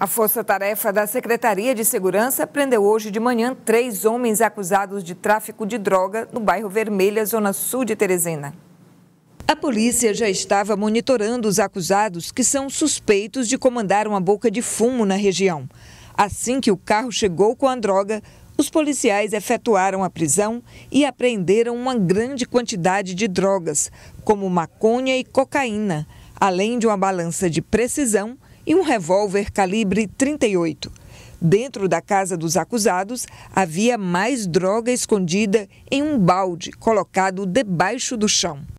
A força-tarefa da Secretaria de Segurança prendeu hoje de manhã três homens acusados de tráfico de droga no bairro Vermelha, zona sul de Teresina. A polícia já estava monitorando os acusados, que são suspeitos de comandar uma boca de fumo na região. Assim que o carro chegou com a droga, os policiais efetuaram a prisão e apreenderam uma grande quantidade de drogas, como maconha e cocaína, além de uma balança de precisão e um revólver calibre 38. Dentro da casa dos acusados havia mais droga escondida em um balde colocado debaixo do chão.